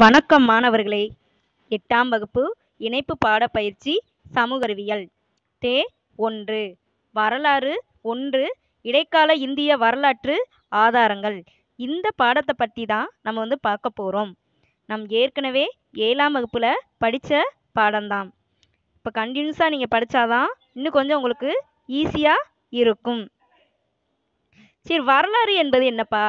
வணக்கம் மாணவர்களே எட்டாம் வகுப்பு இணைப்பு பாடப்பயிற்சி அறிவியல் தே ஒன்று வரலாறு ஒன்று இடைக்கால இந்திய வரலாற்று ஆதாரங்கள் இந்த பாடத்தை பற்றி தான் நம்ம வந்து பார்க்க போகிறோம் நம் ஏற்கனவே ஏழாம் வகுப்பில் படித்த பாடம்தான் இப்போ கண்டினியூஸாக நீங்கள் படித்தாதான் இன்னும் கொஞ்சம் உங்களுக்கு ஈஸியாக இருக்கும் சரி வரலாறு என்பது என்னப்பா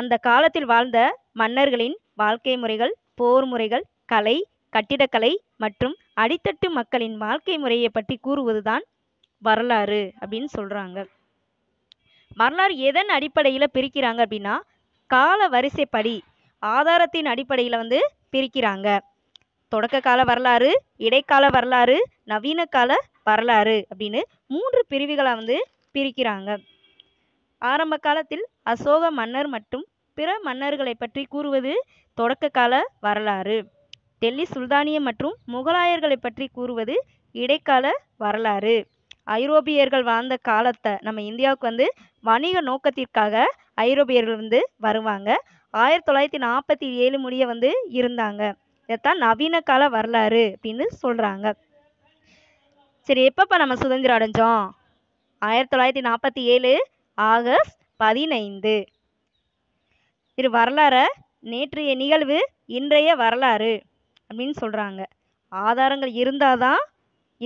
அந்த காலத்தில் வாழ்ந்த மன்னர்களின் வாழ்க்கை முறைகள் போர் முறைகள் கலை கட்டிடக்கலை மற்றும் அடித்தட்டு மக்களின் வாழ்க்கை முறையை பற்றி கூறுவதுதான் வரலாறு அப்படின்னு சொல்றாங்க வரலாறு எதன் அடிப்படையில் பிரிக்கிறாங்க அப்படின்னா கால வரிசைப்படி ஆதாரத்தின் அடிப்படையில் வந்து பிரிக்கிறாங்க தொடக்க கால வரலாறு இடைக்கால வரலாறு நவீன கால வரலாறு அப்படின்னு மூன்று பிரிவுகளாக வந்து பிரிக்கிறாங்க ஆரம்ப காலத்தில் அசோக மன்னர் மற்றும் பிற மன்னர்களைப் பற்றி கூறுவது தொடக்க கால வரலாறு டெல்லி சுல்தானிய மற்றும் முகலாயர்களைப் பற்றி கூறுவது இடைக்கால வரலாறு ஐரோப்பியர்கள் வாழ்ந்த காலத்தை நம்ம இந்தியாவுக்கு வந்து வணிக நோக்கத்திற்காக ஐரோப்பியர்கள் வந்து வருவாங்க ஆயிரத்தி தொள்ளாயிரத்தி நாற்பத்தி ஏழு முடிய வந்து இருந்தாங்க இதைத்தான் நவீன கால வரலாறு அப்படின்னு சொல்கிறாங்க சரி எப்பப்போ நம்ம சுதந்திரம் அடைஞ்சோம் ஆயிரத்தி தொள்ளாயிரத்தி நாற்பத்தி ஏழு ஆகஸ்ட் பதினைந்து திரு வரலாறை நேற்றைய நிகழ்வு இன்றைய வரலாறு அப்படின்னு சொல்கிறாங்க ஆதாரங்கள் இருந்தால் தான்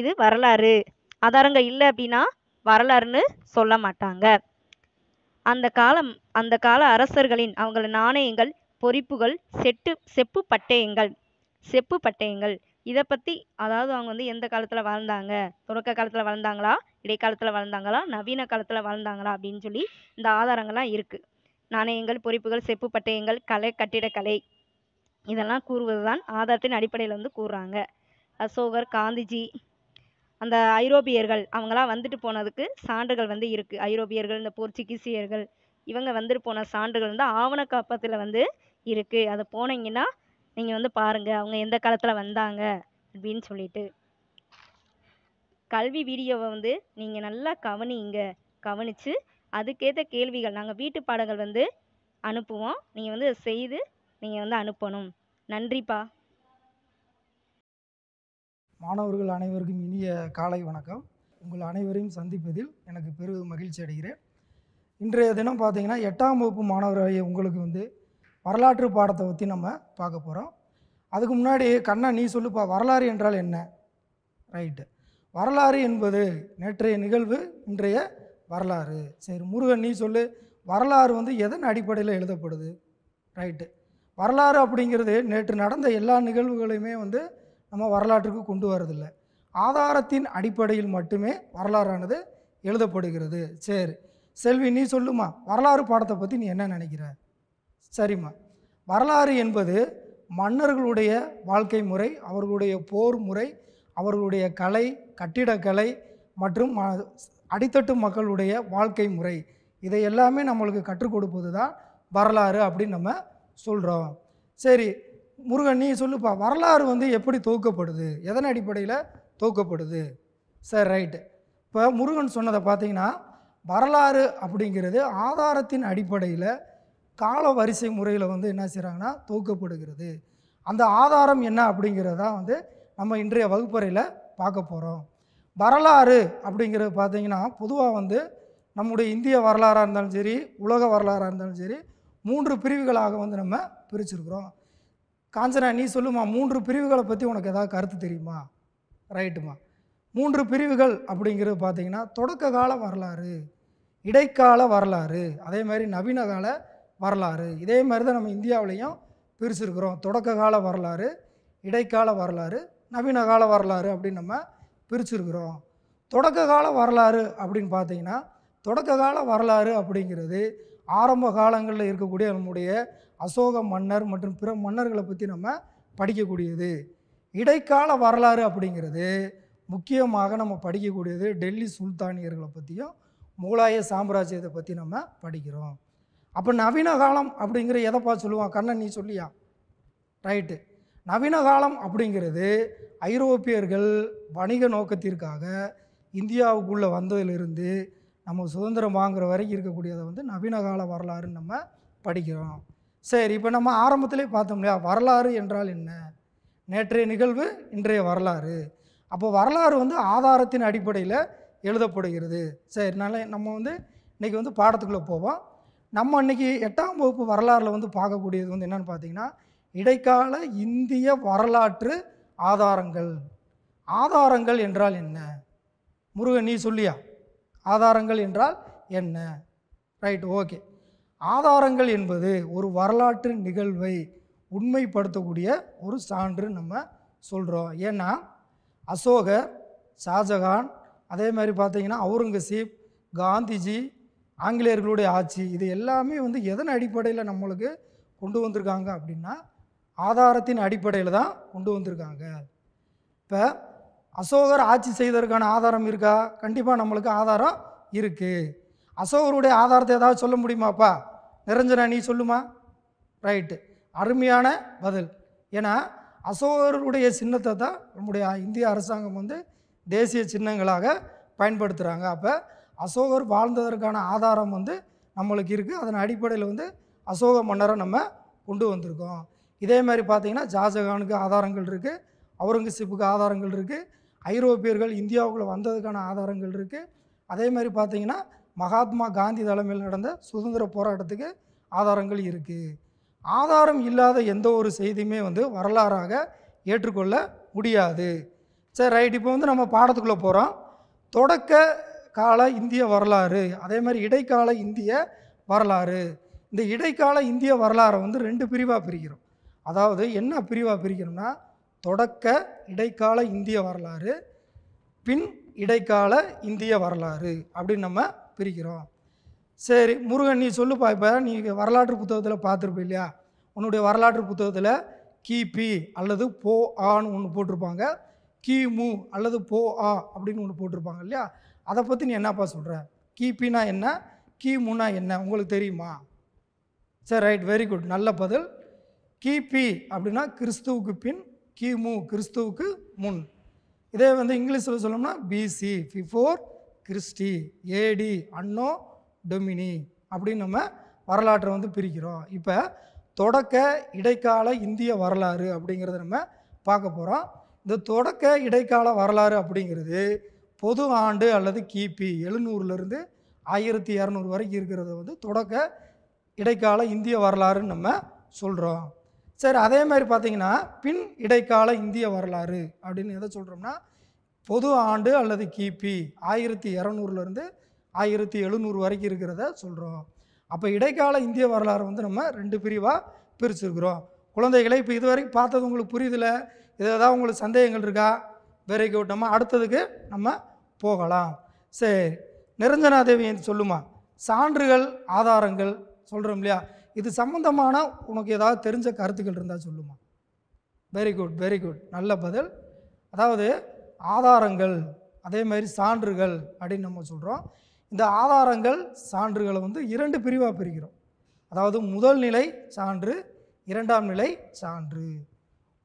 இது வரலாறு ஆதாரங்கள் இல்லை அப்படின்னா வரலாறுன்னு சொல்ல மாட்டாங்க அந்த காலம் அந்த கால அரசர்களின் அவங்கள நாணயங்கள் பொறிப்புகள் செட்டு செப்பு பட்டயங்கள் செப்பு பட்டயங்கள் இதை பற்றி அதாவது அவங்க வந்து எந்த காலத்தில் வாழ்ந்தாங்க தொடக்க காலத்தில் வாழ்ந்தாங்களா இடைக்காலத்தில் வாழ்ந்தாங்களா நவீன காலத்தில் வாழ்ந்தாங்களா அப்படின்னு சொல்லி இந்த ஆதாரங்கள்லாம் இருக்குது நாணயங்கள் பொறிப்புகள் செப்பு பட்டயங்கள் கலை கட்டிடக்கலை இதெல்லாம் கூறுவது தான் ஆதாரத்தின் அடிப்படையில் வந்து கூறுறாங்க அசோகர் காந்திஜி அந்த ஐரோப்பியர்கள் அவங்களாம் வந்துட்டு போனதுக்கு சான்றுகள் வந்து இருக்குது ஐரோப்பியர்கள் இந்த போர்ச்சுகீசியர்கள் இவங்க வந்துட்டு போன சான்றுகள் வந்து ஆவண காப்பத்தில் வந்து இருக்குது அதை போனீங்கன்னா நீங்கள் வந்து பாருங்கள் அவங்க எந்த காலத்தில் வந்தாங்க அப்படின்னு சொல்லிட்டு கல்வி வீடியோவை வந்து நீங்கள் நல்லா கவனிங்க கவனித்து அதுக்கேற்ற கேள்விகள் நாங்கள் வீட்டு பாடங்கள் வந்து அனுப்புவோம் நீங்கள் வந்து செய்து நீங்கள் வந்து அனுப்பணும் நன்றிப்பா மாணவர்கள் அனைவருக்கும் இனிய காலை வணக்கம் உங்கள் அனைவரையும் சந்திப்பதில் எனக்கு பெரும் மகிழ்ச்சி அடைகிறேன் இன்றைய தினம் பார்த்தீங்கன்னா எட்டாம் வகுப்பு மாணவராகிய உங்களுக்கு வந்து வரலாற்று பாடத்தை பற்றி நம்ம பார்க்க போகிறோம் அதுக்கு முன்னாடி கண்ணா நீ சொல்லுப்பா வரலாறு என்றால் என்ன ரைட்டு வரலாறு என்பது நேற்றைய நிகழ்வு இன்றைய வரலாறு சரி முருகன் நீ சொல்லு வரலாறு வந்து எதன் அடிப்படையில் எழுதப்படுது ரைட்டு வரலாறு அப்படிங்கிறது நேற்று நடந்த எல்லா நிகழ்வுகளையுமே வந்து நம்ம வரலாற்றுக்கு கொண்டு வரதில்லை ஆதாரத்தின் அடிப்படையில் மட்டுமே வரலாறானது எழுதப்படுகிறது சரி செல்வி நீ சொல்லுமா வரலாறு பாடத்தை பற்றி நீ என்ன நினைக்கிற சரிம்மா வரலாறு என்பது மன்னர்களுடைய வாழ்க்கை முறை அவர்களுடைய போர் முறை அவர்களுடைய கலை கட்டிடக்கலை மற்றும் அடித்தட்டு மக்களுடைய வாழ்க்கை முறை இதை எல்லாமே நம்மளுக்கு கற்றுக் கொடுப்பது தான் வரலாறு அப்படின்னு நம்ம சொல்கிறோம் சரி முருகன் நீ சொல்லுப்பா வரலாறு வந்து எப்படி தொகுக்கப்படுது எதன் அடிப்படையில் தொகுக்கப்படுது சரி ரைட்டு இப்போ முருகன் சொன்னதை பார்த்தீங்கன்னா வரலாறு அப்படிங்கிறது ஆதாரத்தின் அடிப்படையில் கால வரிசை முறையில் வந்து என்ன செய்கிறாங்கன்னா தொகுக்கப்படுகிறது அந்த ஆதாரம் என்ன அப்படிங்கிறதான் வந்து நம்ம இன்றைய வகுப்பறையில் பார்க்க போகிறோம் வரலாறு அப்படிங்கிறது பார்த்திங்கன்னா பொதுவாக வந்து நம்முடைய இந்திய வரலாறாக இருந்தாலும் சரி உலக வரலாறாக இருந்தாலும் சரி மூன்று பிரிவுகளாக வந்து நம்ம பிரிச்சிருக்கிறோம் காஞ்சனா நீ சொல்லுமா மூன்று பிரிவுகளை பற்றி உனக்கு ஏதாவது கருத்து தெரியுமா ரைட்டுமா மூன்று பிரிவுகள் அப்படிங்கிறது பார்த்திங்கன்னா தொடக்க கால வரலாறு இடைக்கால வரலாறு அதே மாதிரி நவீன கால வரலாறு இதே மாதிரி தான் நம்ம இந்தியாவிலையும் பிரிச்சிருக்கிறோம் தொடக்க கால வரலாறு இடைக்கால வரலாறு நவீன கால வரலாறு அப்படின்னு நம்ம பிரிச்சிருக்கிறோம் தொடக்க கால வரலாறு அப்படின்னு பார்த்தீங்கன்னா தொடக்க கால வரலாறு அப்படிங்கிறது ஆரம்ப காலங்களில் இருக்கக்கூடிய நம்முடைய அசோக மன்னர் மற்றும் பிற மன்னர்களை பற்றி நம்ம படிக்கக்கூடியது இடைக்கால வரலாறு அப்படிங்கிறது முக்கியமாக நம்ம படிக்கக்கூடியது டெல்லி சுல்தானியர்களை பற்றியும் முகலாய சாம்ராஜ்யத்தை பற்றி நம்ம படிக்கிறோம் அப்போ நவீன காலம் அப்படிங்கிற எதைப்பா சொல்லுவான் கண்ணன் நீ சொல்லியா ரைட்டு நவீன காலம் அப்படிங்கிறது ஐரோப்பியர்கள் வணிக நோக்கத்திற்காக இந்தியாவுக்குள்ளே வந்ததிலிருந்து நம்ம சுதந்திரம் வாங்குற வரைக்கும் இருக்கக்கூடியதை வந்து நவீன கால வரலாறுன்னு நம்ம படிக்கிறோம் சரி இப்போ நம்ம ஆரம்பத்திலே பார்த்தோம் இல்லையா வரலாறு என்றால் என்ன நேற்றைய நிகழ்வு இன்றைய வரலாறு அப்போ வரலாறு வந்து ஆதாரத்தின் அடிப்படையில் எழுதப்படுகிறது சரி நல்ல நம்ம வந்து இன்றைக்கி வந்து பாடத்துக்குள்ளே போவோம் நம்ம இன்றைக்கி எட்டாம் வகுப்பு வரலாறில் வந்து பார்க்கக்கூடியது வந்து என்னென்னு பார்த்தீங்கன்னா இடைக்கால இந்திய வரலாற்று ஆதாரங்கள் ஆதாரங்கள் என்றால் என்ன முருகன் நீ சொல்லியா ஆதாரங்கள் என்றால் என்ன ரைட் ஓகே ஆதாரங்கள் என்பது ஒரு வரலாற்று நிகழ்வை உண்மைப்படுத்தக்கூடிய ஒரு சான்று நம்ம சொல்கிறோம் ஏன்னா அசோகர் ஷாஜகான் அதே மாதிரி பார்த்திங்கன்னா அவுரங்கசீப் காந்திஜி ஆங்கிலேயர்களுடைய ஆட்சி இது எல்லாமே வந்து எதன் அடிப்படையில் நம்மளுக்கு கொண்டு வந்திருக்காங்க அப்படின்னா ஆதாரத்தின் அடிப்படையில் தான் கொண்டு வந்திருக்காங்க இப்போ அசோகர் ஆட்சி செய்ததற்கான ஆதாரம் இருக்கா கண்டிப்பாக நம்மளுக்கு ஆதாரம் இருக்குது அசோகருடைய ஆதாரத்தை ஏதாவது சொல்ல முடியுமாப்பா நிரஞ்சனா நீ சொல்லுமா ரைட்டு அருமையான பதில் ஏன்னா அசோகருடைய சின்னத்தை தான் நம்முடைய இந்திய அரசாங்கம் வந்து தேசிய சின்னங்களாக பயன்படுத்துகிறாங்க அப்போ அசோகர் வாழ்ந்ததற்கான ஆதாரம் வந்து நம்மளுக்கு இருக்குது அதன் அடிப்படையில் வந்து அசோக மன்னரை நம்ம கொண்டு வந்திருக்கோம் இதே மாதிரி பார்த்தீங்கன்னா ஜாஜகானுக்கு ஆதாரங்கள் இருக்குது அவுரங்கசீப்புக்கு ஆதாரங்கள் இருக்குது ஐரோப்பியர்கள் இந்தியாவுக்குள்ளே வந்ததுக்கான ஆதாரங்கள் இருக்குது அதே மாதிரி பார்த்தீங்கன்னா மகாத்மா காந்தி தலைமையில் நடந்த சுதந்திர போராட்டத்துக்கு ஆதாரங்கள் இருக்குது ஆதாரம் இல்லாத எந்த ஒரு செய்தியுமே வந்து வரலாறாக ஏற்றுக்கொள்ள முடியாது சரி ரைட் இப்போ வந்து நம்ம பாடத்துக்குள்ளே போகிறோம் தொடக்க கால இந்திய வரலாறு அதே மாதிரி இடைக்கால இந்திய வரலாறு இந்த இடைக்கால இந்திய வரலாறை வந்து ரெண்டு பிரிவாக பிரிக்கிறோம் அதாவது என்ன பிரிவாக பிரிக்கணும்னா தொடக்க இடைக்கால இந்திய வரலாறு பின் இடைக்கால இந்திய வரலாறு அப்படின்னு நம்ம பிரிக்கிறோம் சரி முருகன் நீ சொல்லுப்பா இப்போ நீ வரலாற்று புத்தகத்தில் பார்த்துருப்ப இல்லையா உன்னுடைய வரலாற்று புத்தகத்தில் கிபி அல்லது போ ஆன்னு ஒன்று போட்டிருப்பாங்க கிமு அல்லது போ ஆ அப்படின்னு ஒன்று போட்டிருப்பாங்க இல்லையா அதை பற்றி நீ என்னப்பா சொல்கிற கிபினா என்ன கிமுன்னா என்ன உங்களுக்கு தெரியுமா சரி ரைட் வெரி குட் நல்ல பதில் கிபி அப்படின்னா கிறிஸ்துவுக்கு பின் கிமு கிறிஸ்துவுக்கு முன் இதே வந்து இங்கிலீஷில் சொல்லணும்னா BC before Christ AD anno domini அப்படின்னு நம்ம வரலாற்றை வந்து பிரிக்கிறோம் இப்போ தொடக்க இடைக்கால இந்திய வரலாறு அப்படிங்கிறத நம்ம பார்க்க போகிறோம் இந்த தொடக்க இடைக்கால வரலாறு அப்படிங்கிறது பொது ஆண்டு அல்லது கிபி எழுநூறுலேருந்து ஆயிரத்தி இரநூறு வரைக்கும் இருக்கிறத வந்து தொடக்க இடைக்கால இந்திய வரலாறுன்னு நம்ம சொல்கிறோம் சரி அதே மாதிரி பார்த்தீங்கன்னா பின் இடைக்கால இந்திய வரலாறு அப்படின்னு எதை சொல்கிறோம்னா பொது ஆண்டு அல்லது கிபி ஆயிரத்தி இரநூறுலேருந்து ஆயிரத்தி எழுநூறு வரைக்கும் இருக்கிறத சொல்கிறோம் அப்போ இடைக்கால இந்திய வரலாறு வந்து நம்ம ரெண்டு பிரிவாக பிரிச்சுருக்குறோம் குழந்தைகளை இப்போ இது வரைக்கும் பார்த்தது உங்களுக்கு புரியுதுல ஏதாவது உங்களுக்கு சந்தேகங்கள் இருக்கா விரைக்கு விட்டோமா அடுத்ததுக்கு நம்ம போகலாம் சரி நிரஞ்சனாதேவி சொல்லுமா சான்றுகள் ஆதாரங்கள் சொல்கிறோம் இல்லையா இது சம்மந்தமான உனக்கு ஏதாவது தெரிஞ்ச கருத்துக்கள் இருந்தால் சொல்லுமா வெரி குட் வெரி குட் நல்ல பதில் அதாவது ஆதாரங்கள் அதே மாதிரி சான்றுகள் அப்படின்னு நம்ம சொல்கிறோம் இந்த ஆதாரங்கள் சான்றுகளை வந்து இரண்டு பிரிவாக பிரிக்கிறோம் அதாவது முதல் நிலை சான்று இரண்டாம் நிலை சான்று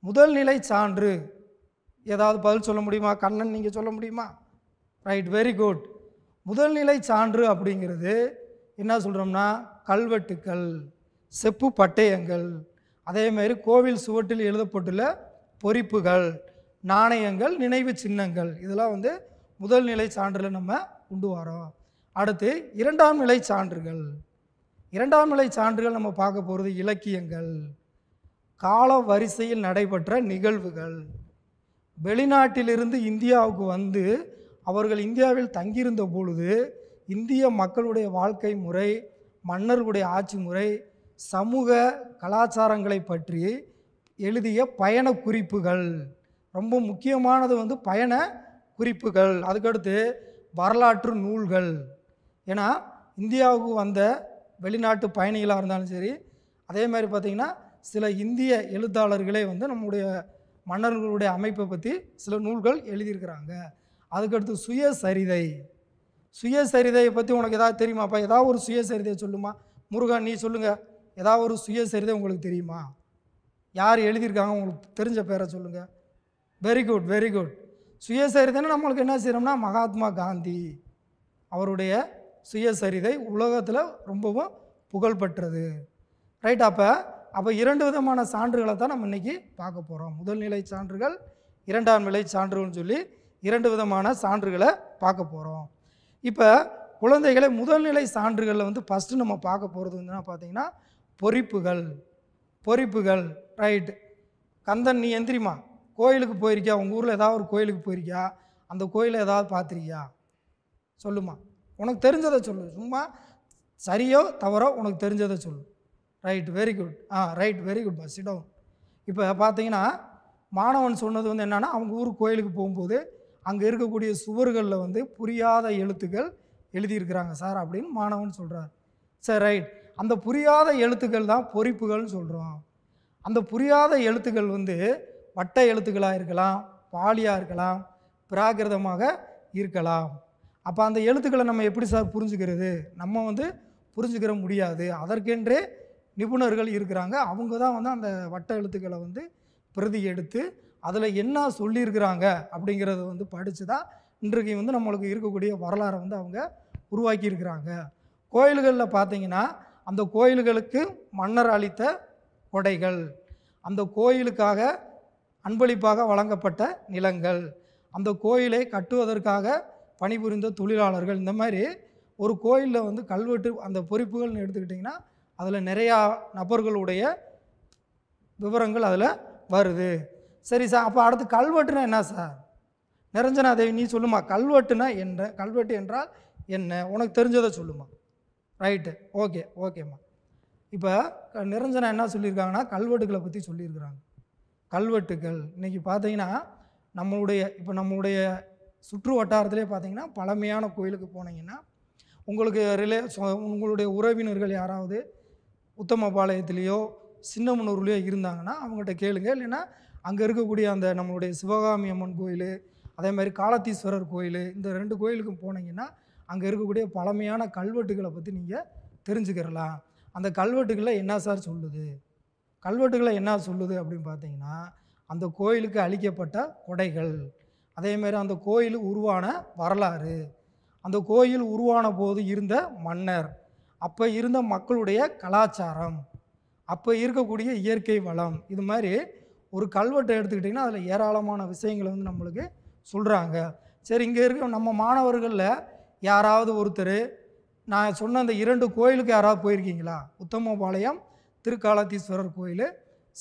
முதல் நிலை சான்று ஏதாவது பதில் சொல்ல முடியுமா கண்ணன் நீங்கள் சொல்ல முடியுமா ரைட் வெரி குட் நிலை சான்று அப்படிங்கிறது என்ன சொல்கிறோம்னா கல்வெட்டுக்கள் செப்பு பட்டயங்கள் அதேமாரி கோவில் சுவற்றில் எழுதப்பட்டுள்ள பொறிப்புகள் நாணயங்கள் நினைவு சின்னங்கள் இதெல்லாம் வந்து முதல் நிலை சான்றில் நம்ம கொண்டு வரோம் அடுத்து இரண்டாம் நிலை சான்றுகள் இரண்டாம் நிலை சான்றுகள் நம்ம பார்க்க போகிறது இலக்கியங்கள் கால வரிசையில் நடைபெற்ற நிகழ்வுகள் வெளிநாட்டிலிருந்து இந்தியாவுக்கு வந்து அவர்கள் இந்தியாவில் தங்கியிருந்த பொழுது இந்திய மக்களுடைய வாழ்க்கை முறை மன்னர்களுடைய ஆட்சி முறை சமூக கலாச்சாரங்களை பற்றி எழுதிய பயண குறிப்புகள் ரொம்ப முக்கியமானது வந்து பயண குறிப்புகள் அதுக்கடுத்து வரலாற்று நூல்கள் ஏன்னா இந்தியாவுக்கு வந்த வெளிநாட்டு பயணிகளாக இருந்தாலும் சரி அதே மாதிரி பார்த்திங்கன்னா சில இந்திய எழுத்தாளர்களே வந்து நம்முடைய மன்னர்களுடைய அமைப்பை பற்றி சில நூல்கள் எழுதியிருக்கிறாங்க அதுக்கடுத்து சுயசரிதை சுயசரிதையை பற்றி உனக்கு எதாவது தெரியுமாப்பா ஏதாவது ஒரு சுயசரிதையை சொல்லுமா முருகன் நீ சொல்லுங்கள் ஏதாவது ஒரு சுயசரிதை உங்களுக்கு தெரியுமா யார் எழுதியிருக்காங்க உங்களுக்கு தெரிஞ்ச பேரை சொல்லுங்கள் வெரி குட் வெரி குட் சுயசரிதைன்னு நம்மளுக்கு என்ன செய்யறோம்னா மகாத்மா காந்தி அவருடைய சுயசரிதை உலகத்தில் ரொம்பவும் புகழ்பெற்றது ரைட் அப்போ அப்போ இரண்டு விதமான சான்றுகளை தான் நம்ம இன்றைக்கி பார்க்க போகிறோம் முதல் நிலை சான்றுகள் இரண்டாம் நிலை சான்றுகள்னு சொல்லி இரண்டு விதமான சான்றுகளை பார்க்க போகிறோம் இப்போ குழந்தைகளை முதல்நிலை சான்றுகளில் வந்து ஃபஸ்ட்டு நம்ம பார்க்க போகிறது வந்து பார்த்திங்கன்னா பொறிப்புகள் பொறிப்புகள் ரைட் கந்தன் நீ எந்திரிமா கோயிலுக்கு போயிருக்கியா உங்கள் ஊரில் ஏதாவது ஒரு கோயிலுக்கு போயிருக்கியா அந்த கோயிலை ஏதாவது பார்த்துருக்கியா சொல்லுமா உனக்கு தெரிஞ்சதை சொல்லு சும்மா சரியோ தவறோ உனக்கு தெரிஞ்சதை சொல்லு right very good ah right very good பஸ் டவுன் இப்போ பார்த்தீங்கன்னா மாணவன் சொன்னது வந்து என்னென்னா அவங்க ஊர் கோயிலுக்கு போகும்போது அங்கே இருக்கக்கூடிய சுவர்களில் வந்து புரியாத எழுத்துக்கள் எழுதியிருக்கிறாங்க சார் அப்படின்னு மாணவன் சொல்கிறார் சரி ரைட் அந்த புரியாத எழுத்துக்கள் தான் பொறிப்புகள்னு சொல்கிறோம் அந்த புரியாத எழுத்துக்கள் வந்து வட்ட எழுத்துக்களாக இருக்கலாம் பாலியாக இருக்கலாம் பிராகிருதமாக இருக்கலாம் அப்போ அந்த எழுத்துக்களை நம்ம எப்படி சார் புரிஞ்சுக்கிறது நம்ம வந்து புரிஞ்சுக்கிற முடியாது அதற்கென்றே நிபுணர்கள் இருக்கிறாங்க அவங்க தான் வந்து அந்த வட்ட எழுத்துக்களை வந்து பிரதி எடுத்து அதில் என்ன சொல்லியிருக்கிறாங்க அப்படிங்கிறத வந்து படித்து தான் இன்றைக்கு வந்து நம்மளுக்கு இருக்கக்கூடிய வரலாறை வந்து அவங்க உருவாக்கியிருக்கிறாங்க கோயில்களில் பார்த்தீங்கன்னா அந்த கோயில்களுக்கு மன்னர் அளித்த கொடைகள் அந்த கோயிலுக்காக அன்பளிப்பாக வழங்கப்பட்ட நிலங்கள் அந்த கோயிலை கட்டுவதற்காக பணிபுரிந்த தொழிலாளர்கள் இந்த மாதிரி ஒரு கோயிலில் வந்து கல்வெட்டு அந்த பொறிப்புகள்னு எடுத்துக்கிட்டிங்கன்னா அதில் நிறையா நபர்களுடைய விவரங்கள் அதில் வருது சரி சார் அப்போ அடுத்து கல்வெட்டுனா என்ன சார் நிரஞ்சனா தேவி நீ சொல்லுமா கல்வெட்டுனா என்ன கல்வெட்டு என்றால் என்ன உனக்கு தெரிஞ்சதை சொல்லுமா ரைட்டு ஓகே ஓகேம்மா இப்போ நிரஞ்சனா என்ன சொல்லியிருக்காங்கன்னா கல்வெட்டுகளை பற்றி சொல்லியிருக்கிறாங்க கல்வெட்டுகள் இன்றைக்கி பார்த்தீங்கன்னா நம்மளுடைய இப்போ நம்மளுடைய சுற்று வட்டாரத்திலே பார்த்தீங்கன்னா பழமையான கோயிலுக்கு போனீங்கன்னா உங்களுக்கு ரிலே உங்களுடைய உறவினர்கள் யாராவது உத்தமபாளையத்திலேயோ சின்னமனூர்லேயோ இருந்தாங்கன்னா அவங்ககிட்ட கேளுங்க இல்லைன்னா அங்கே இருக்கக்கூடிய அந்த நம்மளுடைய சிவகாமி அம்மன் கோயில் அதே மாதிரி காலத்தீஸ்வரர் கோயில் இந்த ரெண்டு கோயிலுக்கும் போனீங்கன்னா அங்கே இருக்கக்கூடிய பழமையான கல்வெட்டுகளை பற்றி நீங்கள் தெரிஞ்சுக்கிறலாம் அந்த கல்வெட்டுகளை என்ன சார் சொல்லுது கல்வெட்டுகளை என்ன சொல்லுது அப்படின்னு பார்த்தீங்கன்னா அந்த கோயிலுக்கு அளிக்கப்பட்ட கொடைகள் அதேமாதிரி அந்த கோயில் உருவான வரலாறு அந்த கோயில் உருவான போது இருந்த மன்னர் அப்போ இருந்த மக்களுடைய கலாச்சாரம் அப்போ இருக்கக்கூடிய இயற்கை வளம் இது மாதிரி ஒரு கல்வெட்டை எடுத்துக்கிட்டிங்கன்னா அதில் ஏராளமான விஷயங்களை வந்து நம்மளுக்கு சொல்கிறாங்க சரி இங்கே இருக்க நம்ம மாணவர்களில் யாராவது ஒருத்தர் நான் சொன்ன அந்த இரண்டு கோயிலுக்கு யாராவது போயிருக்கீங்களா உத்தமபாளையம் திருக்காலத்தீஸ்வரர் கோயில்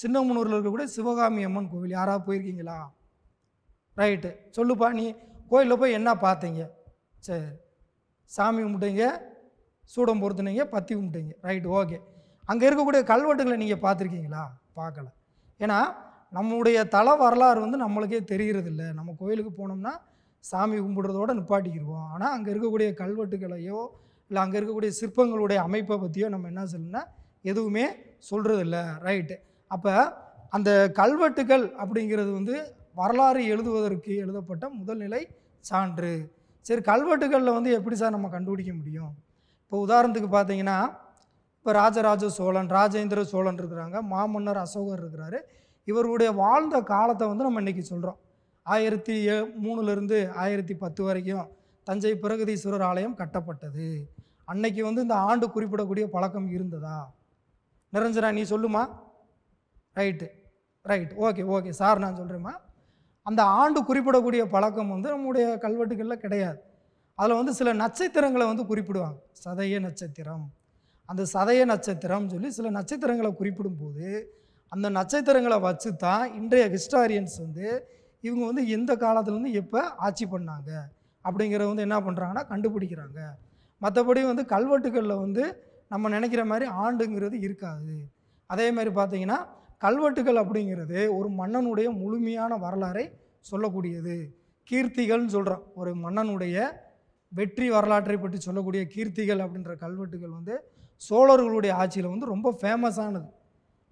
சின்னமனூரில் இருக்கக்கூடிய சிவகாமி அம்மன் கோவில் யாராவது போயிருக்கீங்களா ரைட்டு சொல்லுப்பா நீ கோயிலில் போய் என்ன பார்த்தீங்க சரி சாமி கும்பிட்டீங்க சூடம் பொறுத்துனீங்க பத்தி கும்பிட்டீங்க ரைட்டு ஓகே அங்கே இருக்கக்கூடிய கல்வெட்டுகளை நீங்கள் பார்த்துருக்கீங்களா பார்க்கல ஏன்னா நம்முடைய தலை வரலாறு வந்து நம்மளுக்கே தெரிகிறது இல்லை நம்ம கோயிலுக்கு போனோம்னா சாமி கும்பிடுறதோடு நிப்பாட்டிக்கிடுவோம் ஆனால் அங்கே இருக்கக்கூடிய கல்வெட்டுகளையோ இல்லை அங்கே இருக்கக்கூடிய சிற்பங்களுடைய அமைப்பை பற்றியோ நம்ம என்ன சொல்லணும்னா எதுவுமே சொல்கிறதில்ல ரைட்டு அப்போ அந்த கல்வெட்டுகள் அப்படிங்கிறது வந்து வரலாறு எழுதுவதற்கு எழுதப்பட்ட முதல்நிலை சான்று சரி கல்வெட்டுகளில் வந்து எப்படி சார் நம்ம கண்டுபிடிக்க முடியும் இப்போ உதாரணத்துக்கு பார்த்தீங்கன்னா இப்போ ராஜராஜ சோழன் ராஜேந்திர சோழன் இருக்கிறாங்க மாமன்னர் அசோகர் இருக்கிறாரு இவருடைய வாழ்ந்த காலத்தை வந்து நம்ம இன்றைக்கி சொல்கிறோம் ஆயிரத்தி ஏ மூணுலேருந்து ஆயிரத்தி பத்து வரைக்கும் தஞ்சை பிரகதீஸ்வரர் ஆலயம் கட்டப்பட்டது அன்னைக்கு வந்து இந்த ஆண்டு குறிப்பிடக்கூடிய பழக்கம் இருந்ததா நிரஞ்சனா நீ சொல்லுமா right right okay okay sir நான் சொல்கிறேம்மா அந்த ஆண்டு குறிப்பிடக்கூடிய பழக்கம் வந்து நம்முடைய கல்வெட்டுகளில் கிடையாது அதில் வந்து சில நட்சத்திரங்களை வந்து குறிப்பிடுவாங்க சதய நட்சத்திரம் அந்த சதய நட்சத்திரம்னு சொல்லி சில நட்சத்திரங்களை குறிப்பிடும்போது அந்த நட்சத்திரங்களை வச்சு தான் இன்றைய ஹிஸ்டாரியன்ஸ் வந்து இவங்க வந்து எந்த காலத்துலேருந்து எப்போ ஆட்சி பண்ணாங்க அப்படிங்கிறத வந்து என்ன பண்ணுறாங்கன்னா கண்டுபிடிக்கிறாங்க மற்றபடி வந்து கல்வெட்டுகளில் வந்து நம்ம நினைக்கிற மாதிரி ஆண்டுங்கிறது இருக்காது அதே மாதிரி பார்த்திங்கன்னா கல்வெட்டுகள் அப்படிங்கிறது ஒரு மன்னனுடைய முழுமையான வரலாறை சொல்லக்கூடியது கீர்த்திகள்னு சொல்கிறோம் ஒரு மன்னனுடைய வெற்றி வரலாற்றை பற்றி சொல்லக்கூடிய கீர்த்திகள் அப்படின்ற கல்வெட்டுகள் வந்து சோழர்களுடைய ஆட்சியில் வந்து ரொம்ப ஃபேமஸானது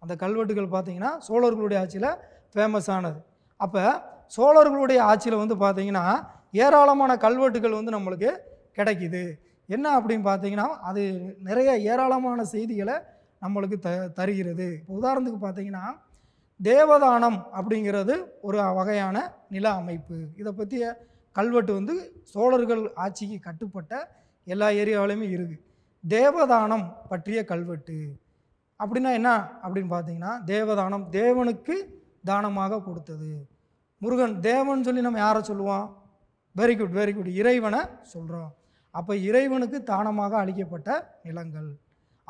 அந்த கல்வெட்டுகள் பார்த்திங்கன்னா சோழர்களுடைய ஆட்சியில் ஃபேமஸானது அப்போ சோழர்களுடைய ஆட்சியில் வந்து பார்த்திங்கன்னா ஏராளமான கல்வெட்டுகள் வந்து நம்மளுக்கு கிடைக்கிது என்ன அப்படின்னு பார்த்தீங்கன்னா அது நிறைய ஏராளமான செய்திகளை நம்மளுக்கு த தருகிறது உதாரணத்துக்கு பார்த்தீங்கன்னா தேவதானம் அப்படிங்கிறது ஒரு வகையான நில அமைப்பு இதை பற்றிய கல்வெட்டு வந்து சோழர்கள் ஆட்சிக்கு கட்டுப்பட்ட எல்லா ஏரியாவிலையுமே இருக்குது தேவதானம் பற்றிய கல்வெட்டு அப்படின்னா என்ன அப்படின்னு பார்த்தீங்கன்னா தேவதானம் தேவனுக்கு தானமாக கொடுத்தது முருகன் தேவன் சொல்லி நம்ம யாரை சொல்லுவோம் வெரி குட் வெரி குட் இறைவனை சொல்கிறோம் அப்போ இறைவனுக்கு தானமாக அளிக்கப்பட்ட நிலங்கள்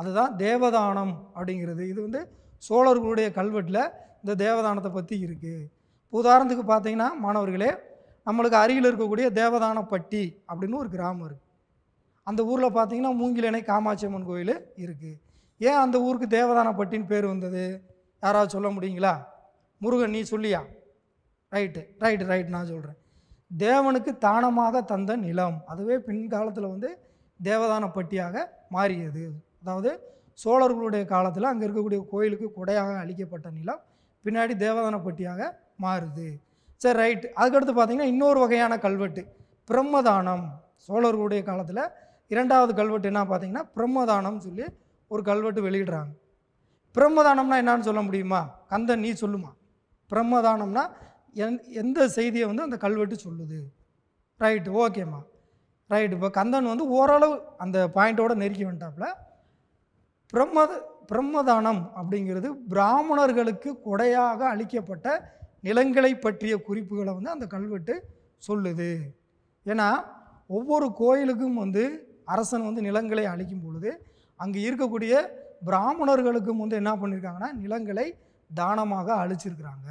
அதுதான் தேவதானம் அப்படிங்கிறது இது வந்து சோழர்களுடைய கல்வெட்டில் இந்த தேவதானத்தை பற்றி இருக்குது உதாரணத்துக்கு பார்த்தீங்கன்னா மாணவர்களே நம்மளுக்கு அருகில் இருக்கக்கூடிய தேவதானப்பட்டி அப்படின்னு ஒரு கிராமம் இருக்குது அந்த ஊரில் பார்த்தீங்கன்னா மூங்கிலணை காமாட்சி அம்மன் கோயில் இருக்குது ஏன் அந்த ஊருக்கு தேவதானப்பட்டின்னு பேர் வந்தது யாராவது சொல்ல முடியுங்களா முருகன் நீ சொல்லியா ரைட்டு ரைட்டு ரைட் நான் சொல்கிறேன் தேவனுக்கு தானமாக தந்த நிலம் அதுவே பின்காலத்தில் வந்து தேவதான பட்டியாக மாறியது அதாவது சோழர்களுடைய காலத்தில் அங்கே இருக்கக்கூடிய கோயிலுக்கு கொடையாக அளிக்கப்பட்ட நிலம் பின்னாடி தேவதான பட்டியாக மாறுது சரி ரைட்டு அதுக்கடுத்து பார்த்திங்கன்னா இன்னொரு வகையான கல்வெட்டு பிரம்மதானம் சோழர்களுடைய காலத்தில் இரண்டாவது கல்வெட்டு என்ன பார்த்திங்கன்னா பிரம்மதானம் சொல்லி ஒரு கல்வெட்டு வெளியிடுறாங்க பிரம்மதானம்னா என்னான்னு சொல்ல முடியுமா கந்தன் நீ சொல்லுமா பிரம்மதானம்னா எந் எந்த செய்தியை வந்து அந்த கல்வெட்டு சொல்லுது ரைட்டு ஓகேம்மா ரைட்டு இப்போ கந்தன் வந்து ஓரளவு அந்த பாயிண்ட்டோட நெருக்கி வந்துட்டாப்புல பிரம்மத பிரம்மதானம் அப்படிங்கிறது பிராமணர்களுக்கு கொடையாக அளிக்கப்பட்ட நிலங்களை பற்றிய குறிப்புகளை வந்து அந்த கல்வெட்டு சொல்லுது ஏன்னா ஒவ்வொரு கோயிலுக்கும் வந்து அரசன் வந்து நிலங்களை அளிக்கும் பொழுது அங்கே இருக்கக்கூடிய பிராமணர்களுக்கும் வந்து என்ன பண்ணியிருக்காங்கன்னா நிலங்களை தானமாக அழிச்சிருக்கிறாங்க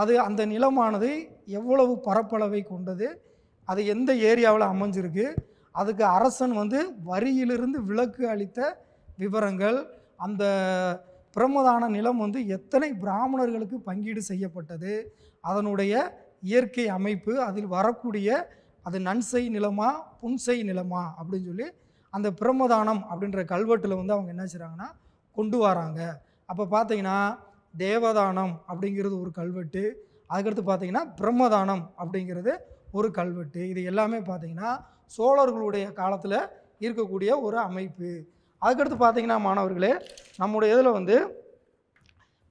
அது அந்த நிலமானது எவ்வளவு பரப்பளவை கொண்டது அது எந்த ஏரியாவில் அமைஞ்சிருக்கு அதுக்கு அரசன் வந்து வரியிலிருந்து விலக்கு அளித்த விவரங்கள் அந்த பிரமதான நிலம் வந்து எத்தனை பிராமணர்களுக்கு பங்கீடு செய்யப்பட்டது அதனுடைய இயற்கை அமைப்பு அதில் வரக்கூடிய அது நன்செய் நிலமா புன்செய் நிலமா அப்படின்னு சொல்லி அந்த பிரமதானம் அப்படின்ற கல்வெட்டில் வந்து அவங்க என்ன செய்கிறாங்கன்னா கொண்டு வராங்க அப்போ பார்த்தீங்கன்னா தேவதானம் அப்படிங்கிறது ஒரு கல்வெட்டு அதுக்கடுத்து பார்த்தீங்கன்னா பிரம்மதானம் அப்படிங்கிறது ஒரு கல்வெட்டு இது எல்லாமே பார்த்திங்கன்னா சோழர்களுடைய காலத்தில் இருக்கக்கூடிய ஒரு அமைப்பு அதுக்கடுத்து பார்த்தீங்கன்னா மாணவர்களே நம்முடைய இதில் வந்து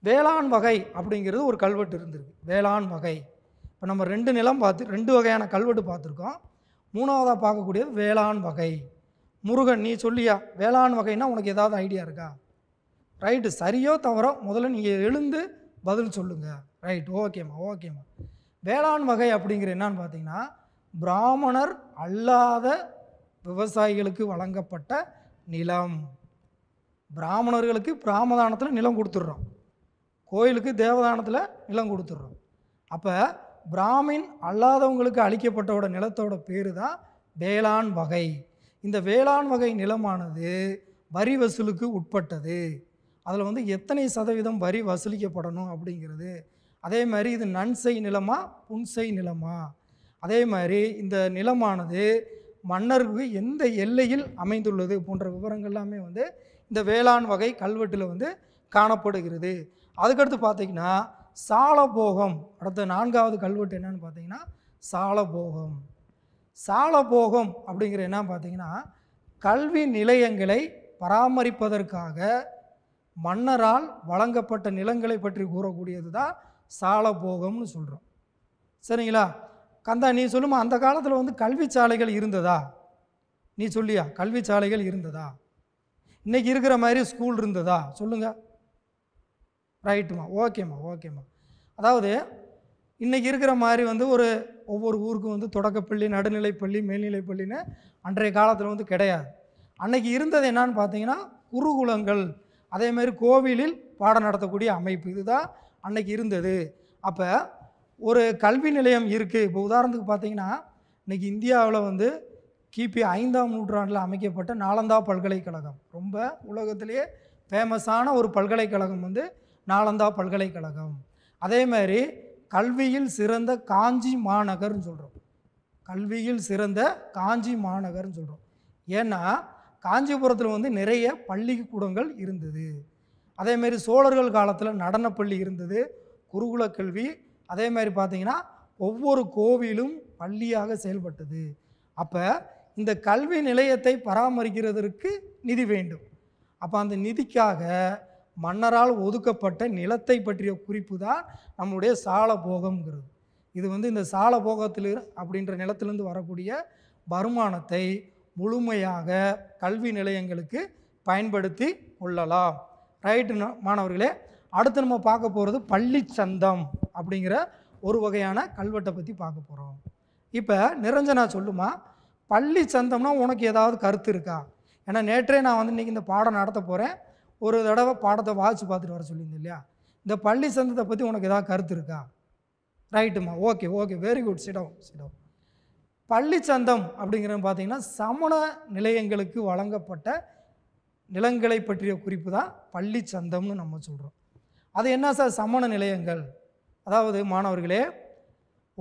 வேளாண் வகை அப்படிங்கிறது ஒரு கல்வெட்டு இருந்திருக்கு வேளாண் வகை இப்போ நம்ம ரெண்டு நிலம் பார்த்து ரெண்டு வகையான கல்வெட்டு பார்த்துருக்கோம் மூணாவதாக பார்க்கக்கூடியது வேளாண் வகை முருகன் நீ சொல்லியா வேளாண் வகைன்னா உனக்கு ஏதாவது ஐடியா இருக்கா ரைட்டு சரியோ தவறோ முதல்ல நீங்கள் எழுந்து பதில் சொல்லுங்கள் ரைட் ஓகேம்மா ஓகேம்மா வேளாண் வகை அப்படிங்கிற என்னான்னு பார்த்தீங்கன்னா பிராமணர் அல்லாத விவசாயிகளுக்கு வழங்கப்பட்ட நிலம் பிராமணர்களுக்கு பிராமதானத்தில் நிலம் கொடுத்துட்றோம் கோயிலுக்கு தேவதானத்தில் நிலம் கொடுத்துட்றோம் அப்போ பிராமின் அல்லாதவங்களுக்கு அளிக்கப்பட்டோட நிலத்தோட பேர் தான் வேளாண் வகை இந்த வேளாண் வகை நிலமானது வரி வசூலுக்கு உட்பட்டது அதில் வந்து எத்தனை சதவீதம் வரி வசூலிக்கப்படணும் அப்படிங்கிறது அதே மாதிரி இது நன்செய் நிலமா புன்செய் நிலமா அதே மாதிரி இந்த நிலமானது மன்னருக்கு எந்த எல்லையில் அமைந்துள்ளது போன்ற விவரங்கள் எல்லாமே வந்து இந்த வேளாண் வகை கல்வெட்டில் வந்து காணப்படுகிறது அதுக்கடுத்து பார்த்திங்கன்னா சாலபோகம் அடுத்த நான்காவது கல்வெட்டு என்னன்னு பார்த்தீங்கன்னா சாலபோகம் சாலபோகம் அப்படிங்கிற என்ன பார்த்தீங்கன்னா கல்வி நிலையங்களை பராமரிப்பதற்காக மன்னரால் வழங்கப்பட்ட நிலங்களை பற்றி கூறக்கூடியது தான் சாலபோகம்னு சொல்கிறோம் சரிங்களா கந்தா நீ சொல்லுமா அந்த காலத்தில் வந்து கல்வி சாலைகள் இருந்ததா நீ சொல்லியா கல்வி சாலைகள் இருந்ததா இன்றைக்கி இருக்கிற மாதிரி ஸ்கூல் இருந்ததா சொல்லுங்கள் ரைட்டுமா ஓகேம்மா ஓகேம்மா அதாவது இன்றைக்கி இருக்கிற மாதிரி வந்து ஒரு ஒவ்வொரு ஊருக்கும் வந்து தொடக்கப்பள்ளி நடுநிலைப்பள்ளி மேல்நிலைப்பள்ளின்னு அன்றைய காலத்தில் வந்து கிடையாது அன்றைக்கி இருந்தது என்னான்னு பார்த்தீங்கன்னா குருகுலங்கள் அதே மாதிரி கோவிலில் பாடம் நடத்தக்கூடிய அமைப்பு இதுதான் அன்னைக்கு இருந்தது அப்போ ஒரு கல்வி நிலையம் இருக்குது இப்போ உதாரணத்துக்கு பார்த்தீங்கன்னா இன்றைக்கி இந்தியாவில் வந்து கிபி ஐந்தாம் நூற்றாண்டில் அமைக்கப்பட்ட நாலந்தா பல்கலைக்கழகம் ரொம்ப உலகத்திலேயே ஃபேமஸான ஒரு பல்கலைக்கழகம் வந்து நாலந்தா பல்கலைக்கழகம் அதே மாதிரி கல்வியில் சிறந்த காஞ்சி மாநகர்னு சொல்கிறோம் கல்வியில் சிறந்த காஞ்சி மாநகர்னு சொல்கிறோம் ஏன்னா காஞ்சிபுரத்தில் வந்து நிறைய பள்ளிக்கூடங்கள் இருந்தது அதேமாரி சோழர்கள் காலத்தில் நடனப்பள்ளி இருந்தது குருகுல கல்வி மாதிரி பார்த்தீங்கன்னா ஒவ்வொரு கோவிலும் பள்ளியாக செயல்பட்டது அப்போ இந்த கல்வி நிலையத்தை பராமரிக்கிறதற்கு நிதி வேண்டும் அப்போ அந்த நிதிக்காக மன்னரால் ஒதுக்கப்பட்ட நிலத்தை பற்றிய குறிப்பு தான் நம்முடைய சால இது வந்து இந்த சால போகத்தில் அப்படின்ற நிலத்திலேருந்து வரக்கூடிய வருமானத்தை முழுமையாக கல்வி நிலையங்களுக்கு பயன்படுத்தி கொள்ளலாம் ரைட்டு மாணவர்களே அடுத்து நம்ம பார்க்க போகிறது பள்ளி சந்தம் அப்படிங்கிற ஒரு வகையான கல்வெட்டை பற்றி பார்க்க போகிறோம் இப்போ நிரஞ்சனா சொல்லுமா பள்ளி சந்தம்னா உனக்கு ஏதாவது கருத்து இருக்கா ஏன்னா நேற்றே நான் வந்து இன்றைக்கி இந்த பாடம் நடத்த போகிறேன் ஒரு தடவை பாடத்தை வாசித்து பார்த்துட்டு வர சொல்லியிருந்தேன் இல்லையா இந்த பள்ளி சந்தத்தை பற்றி உனக்கு ஏதாவது கருத்து இருக்கா ரைட்டுமா okay okay very good sit down sit down பள்ளி சந்தம் அப்படிங்கிறது பார்த்திங்கன்னா சமண நிலையங்களுக்கு வழங்கப்பட்ட நிலங்களை பற்றிய குறிப்பு தான் பள்ளி சந்தம்னு நம்ம சொல்கிறோம் அது என்ன சார் சமண நிலையங்கள் அதாவது மாணவர்களே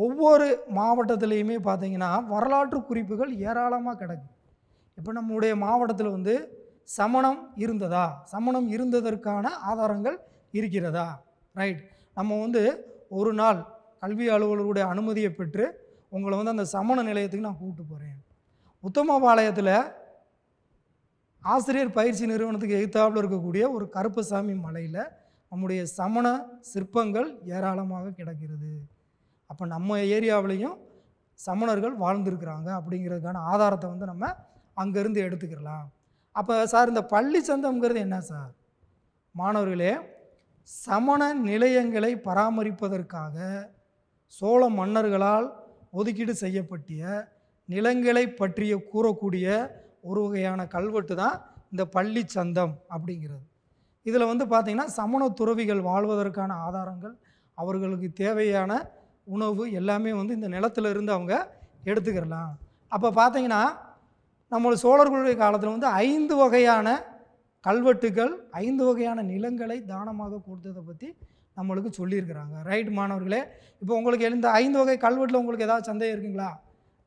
ஒவ்வொரு மாவட்டத்துலேயுமே பார்த்திங்கன்னா வரலாற்று குறிப்புகள் ஏராளமாக கிடக்கு இப்போ நம்முடைய மாவட்டத்தில் வந்து சமணம் இருந்ததா சமணம் இருந்ததற்கான ஆதாரங்கள் இருக்கிறதா ரைட் நம்ம வந்து ஒரு நாள் கல்வி அலுவலருடைய அனுமதியை பெற்று உங்களை வந்து அந்த சமண நிலையத்துக்கு நான் கூப்பிட்டு போகிறேன் உத்தமபாளையத்தில் ஆசிரியர் பயிற்சி நிறுவனத்துக்கு எதிர்த்தாப்பில் இருக்கக்கூடிய ஒரு கருப்பசாமி மலையில் நம்முடைய சமண சிற்பங்கள் ஏராளமாக கிடக்கிறது அப்போ நம்ம ஏரியாவிலையும் சமணர்கள் வாழ்ந்துருக்கிறாங்க அப்படிங்கிறதுக்கான ஆதாரத்தை வந்து நம்ம அங்கேருந்து எடுத்துக்கிறலாம் அப்போ சார் இந்த பள்ளி சந்தம்ங்கிறது என்ன சார் மாணவர்களே சமண நிலையங்களை பராமரிப்பதற்காக சோழ மன்னர்களால் ஒதுக்கீடு செய்யப்பட்டிய நிலங்களை பற்றிய கூறக்கூடிய ஒரு வகையான கல்வெட்டு தான் இந்த பள்ளி சந்தம் அப்படிங்கிறது இதில் வந்து பார்த்திங்கன்னா சமண துறவிகள் வாழ்வதற்கான ஆதாரங்கள் அவர்களுக்கு தேவையான உணவு எல்லாமே வந்து இந்த நிலத்தில் இருந்து அவங்க எடுத்துக்கிறலாம் அப்போ பார்த்தீங்கன்னா நம்ம சோழர்களுடைய காலத்தில் வந்து ஐந்து வகையான கல்வெட்டுகள் ஐந்து வகையான நிலங்களை தானமாக கொடுத்ததை பற்றி நம்மளுக்கு சொல்லியிருக்கிறாங்க ரைட் மாணவர்களே இப்போ உங்களுக்கு எழுந்த ஐந்து வகை கல்வெட்டில் உங்களுக்கு ஏதாவது சந்தேகம் இருக்குங்களா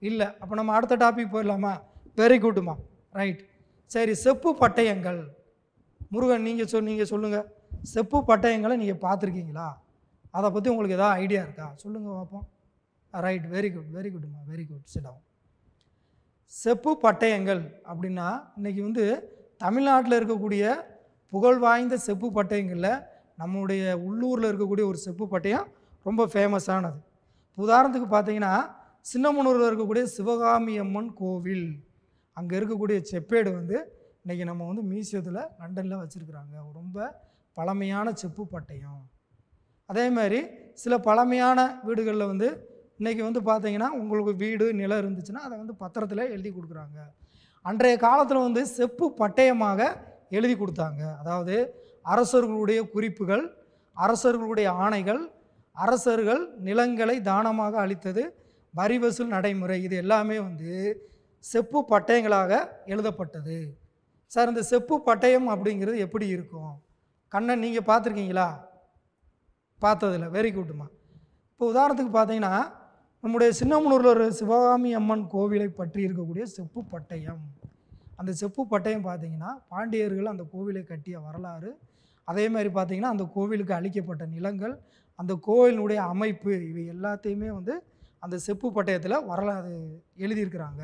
இல்லை அப்போ நம்ம அடுத்த டாபிக் போயிடலாமா வெரி குட்டுமா ரைட் சரி செப்பு பட்டயங்கள் முருகன் நீங்கள் சொ நீங்கள் சொல்லுங்கள் செப்பு பட்டயங்களை நீங்கள் பார்த்துருக்கீங்களா அதை பற்றி உங்களுக்கு எதாவது ஐடியா இருக்கா சொல்லுங்கள் பார்ப்போம் ரைட் வெரி குட் வெரி குட்மா வெரி குட் சிடாவும் செப்பு பட்டயங்கள் அப்படின்னா இன்றைக்கி வந்து தமிழ்நாட்டில் இருக்கக்கூடிய புகழ் வாய்ந்த செப்பு பட்டயங்களில் நம்முடைய உள்ளூரில் இருக்கக்கூடிய ஒரு செப்பு பட்டயம் ரொம்ப ஃபேமஸானது உதாரணத்துக்கு பார்த்தீங்கன்னா சின்னமனூரில் இருக்கக்கூடிய சிவகாமி அம்மன் கோவில் அங்கே இருக்கக்கூடிய செப்பேடு வந்து இன்றைக்கி நம்ம வந்து மியூசியத்தில் லண்டனில் வச்சுருக்குறாங்க ரொம்ப பழமையான செப்பு பட்டயம் அதே மாதிரி சில பழமையான வீடுகளில் வந்து இன்றைக்கி வந்து பார்த்தீங்கன்னா உங்களுக்கு வீடு நிலம் இருந்துச்சுன்னா அதை வந்து பத்திரத்தில் எழுதி கொடுக்குறாங்க அன்றைய காலத்தில் வந்து செப்பு பட்டயமாக எழுதி கொடுத்தாங்க அதாவது அரசர்களுடைய குறிப்புகள் அரசர்களுடைய ஆணைகள் அரசர்கள் நிலங்களை தானமாக அளித்தது வரி வசூல் நடைமுறை இது எல்லாமே வந்து செப்பு பட்டயங்களாக எழுதப்பட்டது சார் இந்த செப்பு பட்டயம் அப்படிங்கிறது எப்படி இருக்கும் கண்ணன் நீங்கள் பார்த்துருக்கீங்களா பார்த்ததில்ல வெரி குட்மா இப்போ உதாரணத்துக்கு பார்த்தீங்கன்னா நம்முடைய சின்னமனூரில் ஒரு சிவகாமி அம்மன் கோவிலை பற்றி இருக்கக்கூடிய செப்பு பட்டயம் அந்த செப்பு பட்டயம் பார்த்தீங்கன்னா பாண்டியர்கள் அந்த கோவிலை கட்டிய வரலாறு அதே மாதிரி பார்த்திங்கன்னா அந்த கோவிலுக்கு அளிக்கப்பட்ட நிலங்கள் அந்த கோவிலினுடைய அமைப்பு இவை எல்லாத்தையுமே வந்து அந்த செப்பு பட்டயத்தில் வரலாறு எழுதியிருக்கிறாங்க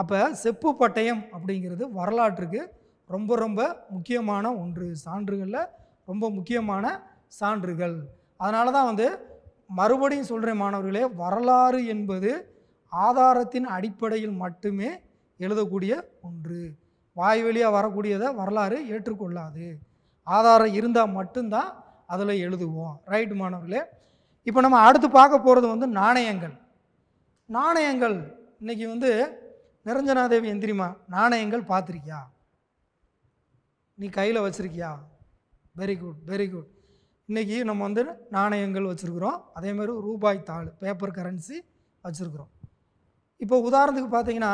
அப்போ செப்பு பட்டயம் அப்படிங்கிறது வரலாற்றுக்கு ரொம்ப ரொம்ப முக்கியமான ஒன்று சான்றுகளில் ரொம்ப முக்கியமான சான்றுகள் அதனால தான் வந்து மறுபடியும் சொல்கிற மாணவர்களே வரலாறு என்பது ஆதாரத்தின் அடிப்படையில் மட்டுமே எழுதக்கூடிய ஒன்று வாய் வழியாக வரக்கூடியதை வரலாறு ஏற்றுக்கொள்ளாது ஆதாரம் இருந்தால் மட்டும்தான் அதில் எழுதுவோம் ரைட் மாணவர்களே இப்போ நம்ம அடுத்து பார்க்க போகிறது வந்து நாணயங்கள் நாணயங்கள் இன்றைக்கி வந்து நிரஞ்சனாதேவி எந்திரிமா நாணயங்கள் பார்த்துருக்கியா நீ கையில் வச்சுருக்கியா வெரி குட் வெரி குட் இன்றைக்கி நம்ம வந்து நாணயங்கள் வச்சுருக்குறோம் அதேமாதிரி ரூபாய் தாள் பேப்பர் கரன்சி வச்சுருக்குறோம் இப்போ உதாரணத்துக்கு பார்த்தீங்கன்னா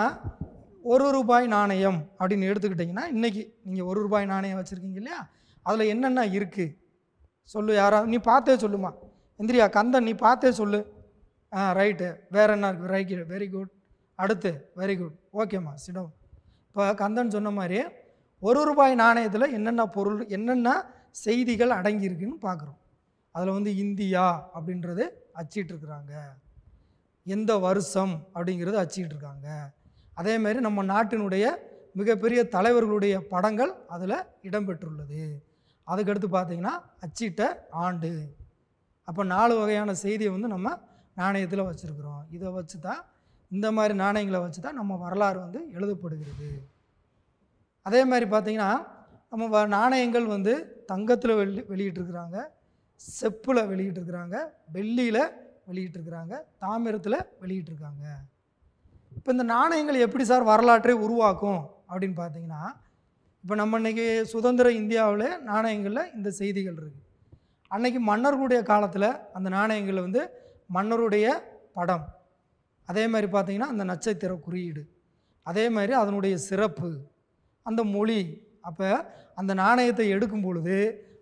ஒரு ரூபாய் நாணயம் அப்படின்னு எடுத்துக்கிட்டிங்கன்னா இன்றைக்கி நீங்கள் ஒரு ரூபாய் நாணயம் வச்சுருக்கீங்க இல்லையா அதில் என்னென்ன இருக்குது சொல்லு யாரா நீ பார்த்தே சொல்லுமா இந்திரியா கந்தன் நீ பார்த்தே சொல்லு ஆ ரைட்டு வேறு என்ன இருக்குது ரைட் வெரி குட் அடுத்து வெரி குட் ஓகேம்மா சிடோ இப்போ கந்தன் சொன்ன மாதிரி ஒரு ரூபாய் நாணயத்தில் என்னென்ன பொருள் என்னென்ன செய்திகள் அடங்கியிருக்குன்னு பார்க்குறோம் அதில் வந்து இந்தியா அப்படின்றது அச்சிட்ருக்குறாங்க எந்த வருஷம் அப்படிங்கிறது அதே அதேமாரி நம்ம நாட்டினுடைய மிகப்பெரிய தலைவர்களுடைய படங்கள் அதில் இடம்பெற்றுள்ளது அதுக்கடுத்து பார்த்தீங்கன்னா அச்சிட்ட ஆண்டு அப்போ நாலு வகையான செய்தியை வந்து நம்ம நாணயத்தில் வச்சுருக்குறோம் இதை வச்சு தான் இந்த மாதிரி நாணயங்களை வச்சு தான் நம்ம வரலாறு வந்து எழுதப்படுகிறது அதே மாதிரி பார்த்திங்கன்னா நம்ம நாணயங்கள் வந்து தங்கத்தில் வெளி வெளியிட்டிருக்கிறாங்க செப்பில் வெளியிட்டிருக்கிறாங்க வெள்ளியில் வெளியிட்டிருக்கிறாங்க தாமிரத்தில் வெளியிட்டிருக்காங்க இப்போ இந்த நாணயங்கள் எப்படி சார் வரலாற்றை உருவாக்கும் அப்படின்னு பார்த்தீங்கன்னா இப்போ நம்ம இன்றைக்கி சுதந்திர இந்தியாவில் நாணயங்களில் இந்த செய்திகள் இருக்குது அன்னைக்கு மன்னர்களுடைய காலத்தில் அந்த நாணயங்கள் வந்து மன்னருடைய படம் அதே மாதிரி பார்த்திங்கன்னா அந்த நட்சத்திர குறியீடு அதே மாதிரி அதனுடைய சிறப்பு அந்த மொழி அப்போ அந்த நாணயத்தை எடுக்கும் பொழுது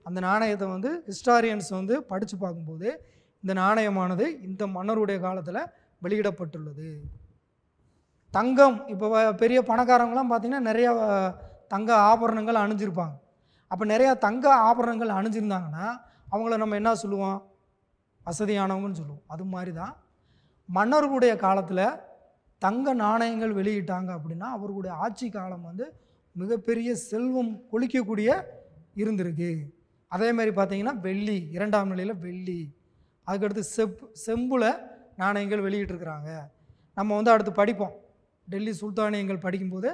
அந்த நாணயத்தை வந்து ஹிஸ்டாரியன்ஸ் வந்து படித்து பார்க்கும்போது இந்த நாணயமானது இந்த மன்னருடைய காலத்தில் வெளியிடப்பட்டுள்ளது தங்கம் இப்போ பெரிய பணக்காரங்களாம் பார்த்திங்கன்னா நிறையா தங்க ஆபரணங்கள் அணிஞ்சிருப்பாங்க அப்போ நிறையா தங்க ஆபரணங்கள் அணிஞ்சிருந்தாங்கன்னா அவங்கள நம்ம என்ன சொல்லுவோம் வசதியானவங்கன்னு சொல்லுவோம் அது மாதிரி தான் மன்னர்களுடைய காலத்தில் தங்க நாணயங்கள் வெளியிட்டாங்க அப்படின்னா அவர்களுடைய ஆட்சி காலம் வந்து மிகப்பெரிய செல்வம் கொளிக்கக்கூடிய இருந்திருக்கு அதே மாதிரி பார்த்தீங்கன்னா வெள்ளி இரண்டாம் நிலையில் வெள்ளி அதுக்கடுத்து செப் செம்பில் நாணயங்கள் வெளியிட்டிருக்கிறாங்க நம்ம வந்து அடுத்து படிப்போம் டெல்லி சுல்தானியங்கள் படிக்கும்போது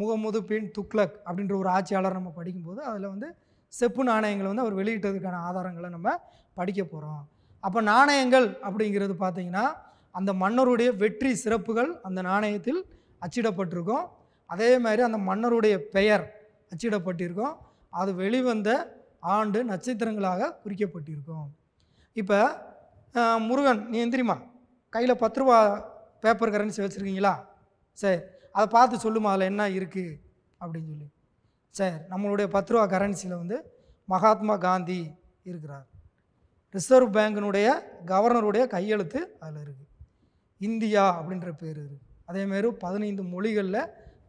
முகமது பின் துக்லக் அப்படின்ற ஒரு ஆட்சியாளர் நம்ம படிக்கும்போது அதில் வந்து செப்பு நாணயங்களை வந்து அவர் வெளியிட்டதுக்கான ஆதாரங்களை நம்ம படிக்க போகிறோம் அப்போ நாணயங்கள் அப்படிங்கிறது பார்த்திங்கன்னா அந்த மன்னருடைய வெற்றி சிறப்புகள் அந்த நாணயத்தில் அச்சிடப்பட்டிருக்கும் அதே மாதிரி அந்த மன்னருடைய பெயர் அச்சிடப்பட்டிருக்கும் அது வெளிவந்த ஆண்டு நட்சத்திரங்களாக குறிக்கப்பட்டிருக்கும் இப்போ முருகன் நீ எந்திரிமா கையில் பத்து ரூபா பேப்பர் கரன்சி வச்சுருக்கீங்களா சரி அதை பார்த்து சொல்லுமா அதில் என்ன இருக்குது அப்படின்னு சொல்லி சார் நம்மளுடைய பத்து ரூபா கரன்சியில் வந்து மகாத்மா காந்தி இருக்கிறார் ரிசர்வ் பேங்கினுடைய கவர்னருடைய கையெழுத்து அதில் இருக்குது இந்தியா அப்படின்ற பேர் இருக்குது அதேமாரி பதினைந்து மொழிகளில்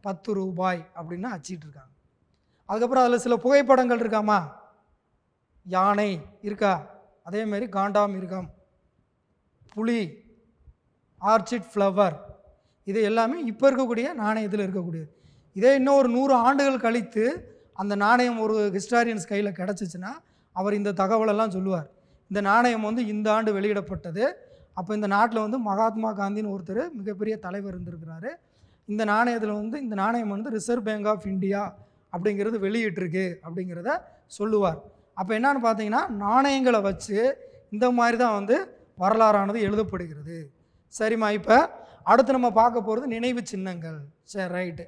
பத்து ரூபாய் அப்படின்னு இருக்காங்க அதுக்கப்புறம் அதில் சில புகைப்படங்கள் இருக்காமா யானை இருக்கா அதேமாரி காண்டாம் இருக்காம் புலி ஆர்ச்சிட் ஃப்ளவர் இது எல்லாமே இப்போ இருக்கக்கூடிய நாணயத்தில் இருக்கக்கூடியது இதே இன்னும் ஒரு நூறு ஆண்டுகள் கழித்து அந்த நாணயம் ஒரு ஹிஸ்டாரியன்ஸ் கையில் கிடச்சிச்சின்னா அவர் இந்த தகவலெல்லாம் சொல்லுவார் இந்த நாணயம் வந்து இந்த ஆண்டு வெளியிடப்பட்டது அப்போ இந்த நாட்டில் வந்து மகாத்மா காந்தின்னு ஒருத்தர் மிகப்பெரிய தலைவர் இருந்திருக்கிறாரு இந்த நாணயத்தில் வந்து இந்த நாணயம் வந்து ரிசர்வ் பேங்க் ஆஃப் இந்தியா அப்படிங்கிறது வெளியிட்டிருக்கு அப்படிங்கிறத சொல்லுவார் அப்போ என்னன்னு பார்த்தீங்கன்னா நாணயங்களை வச்சு இந்த மாதிரி தான் வந்து வரலாறானது எழுதப்படுகிறது சரிம்மா இப்போ அடுத்து நம்ம பார்க்க போகிறது நினைவு சின்னங்கள் சரி ரைட்டு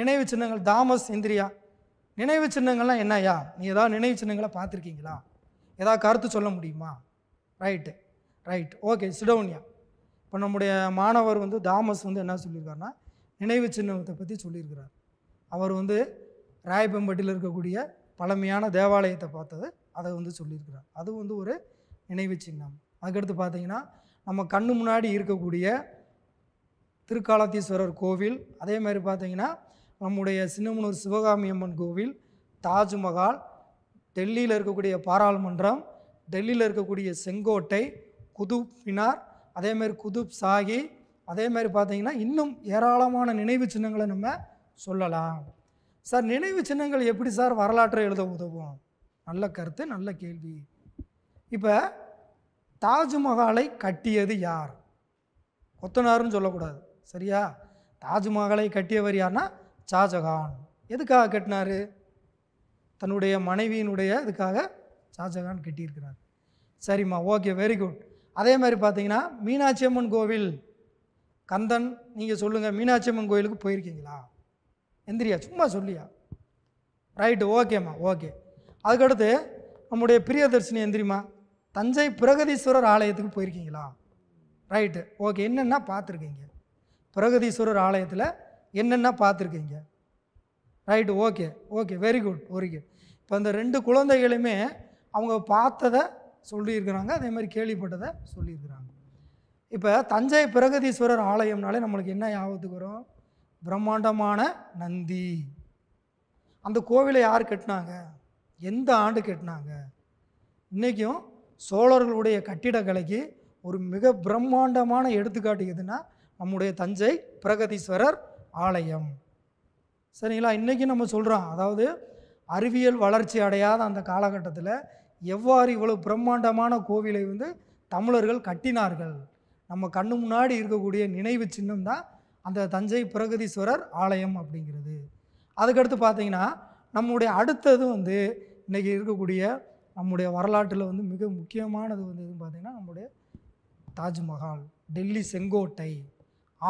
நினைவு சின்னங்கள் தாமஸ் இந்திரியா நினைவு சின்னங்கள்லாம் என்னையா நீ ஏதாவது நினைவு சின்னங்களை பார்த்துருக்கீங்களா ஏதாவது கருத்து சொல்ல முடியுமா ரைட்டு ரைட் ஓகே சிடோனியா இப்போ நம்முடைய மாணவர் வந்து தாமஸ் வந்து என்ன சொல்லியிருக்காருன்னா நினைவு சின்னத்தை பற்றி சொல்லியிருக்கிறார் அவர் வந்து ராயப்பம்பட்டியில் இருக்கக்கூடிய பழமையான தேவாலயத்தை பார்த்தது அதை வந்து சொல்லியிருக்கிறார் அது வந்து ஒரு நினைவு சின்னம் அதுக்கடுத்து பார்த்தீங்கன்னா நம்ம கண்ணு முன்னாடி இருக்கக்கூடிய திருக்காலத்தீஸ்வரர் கோவில் அதே மாதிரி பார்த்திங்கன்னா நம்முடைய சின்னமனூர் சிவகாமி அம்மன் கோவில் தாஜ்மஹால் டெல்லியில் இருக்கக்கூடிய பாராளுமன்றம் டெல்லியில் இருக்கக்கூடிய செங்கோட்டை குதுப் மினார் அதேமாதிரி குதுப் சாகி அதேமாதிரி பார்த்திங்கன்னா இன்னும் ஏராளமான நினைவு சின்னங்களை நம்ம சொல்லலாம் சார் நினைவு சின்னங்கள் எப்படி சார் வரலாற்றை எழுத உதவும் நல்ல கருத்து நல்ல கேள்வி இப்போ தாஜ்மஹாலை கட்டியது யார் கொத்தனாருன்னு சொல்லக்கூடாது சரியா தாஜ்மஹாலை கட்டியவர் யார்னா ஷாஜகான் எதுக்காக கட்டினார் தன்னுடைய மனைவியினுடைய இதுக்காக ஷாஜகான் கட்டியிருக்கிறார் சரிம்மா ஓகே வெரி குட் அதே மாதிரி பார்த்தீங்கன்னா மீனாட்சி அம்மன் கோவில் கந்தன் நீங்கள் சொல்லுங்கள் மீனாட்சி அம்மன் கோவிலுக்கு போயிருக்கீங்களா எந்திரியா சும்மா சொல்லியா ரைட்டு ஓகேம்மா ஓகே அதுக்கடுத்து நம்முடைய பிரியதர்ஷினி எந்திரிமா தஞ்சை பிரகதீஸ்வரர் ஆலயத்துக்கு போயிருக்கீங்களா ரைட்டு ஓகே என்னென்னா பார்த்துருக்கீங்க பிரகதீஸ்வரர் ஆலயத்தில் என்னென்ன பார்த்துருக்கீங்க right okay okay very good very இப்போ அந்த ரெண்டு குழந்தைகளுமே அவங்க பார்த்ததை சொல்லியிருக்கிறாங்க அதே மாதிரி கேள்விப்பட்டதை சொல்லியிருக்கிறாங்க இப்போ தஞ்சை பிரகதீஸ்வரர் ஆலயம்னாலே நம்மளுக்கு என்ன ஞாபகத்துக்கு வரும் பிரம்மாண்டமான நந்தி அந்த கோவிலை யார் கட்டினாங்க எந்த ஆண்டு கட்டினாங்க இன்றைக்கும் சோழர்களுடைய கட்டிடக்கலைக்கு ஒரு மிக பிரம்மாண்டமான எடுத்துக்காட்டு எதுனா நம்முடைய தஞ்சை பிரகதீஸ்வரர் ஆலயம் சரிங்களா இன்றைக்கி நம்ம சொல்கிறோம் அதாவது அறிவியல் வளர்ச்சி அடையாத அந்த காலகட்டத்தில் எவ்வாறு இவ்வளோ பிரம்மாண்டமான கோவிலை வந்து தமிழர்கள் கட்டினார்கள் நம்ம கண்ணு முன்னாடி இருக்கக்கூடிய நினைவு சின்னம் தான் அந்த தஞ்சை பிரகதீஸ்வரர் ஆலயம் அப்படிங்கிறது அதுக்கடுத்து பார்த்திங்கன்னா நம்முடைய அடுத்தது வந்து இன்றைக்கி இருக்கக்கூடிய நம்முடைய வரலாற்றில் வந்து மிக முக்கியமானது வந்து எதுன்னு பார்த்திங்கன்னா நம்முடைய தாஜ்மஹால் டெல்லி செங்கோட்டை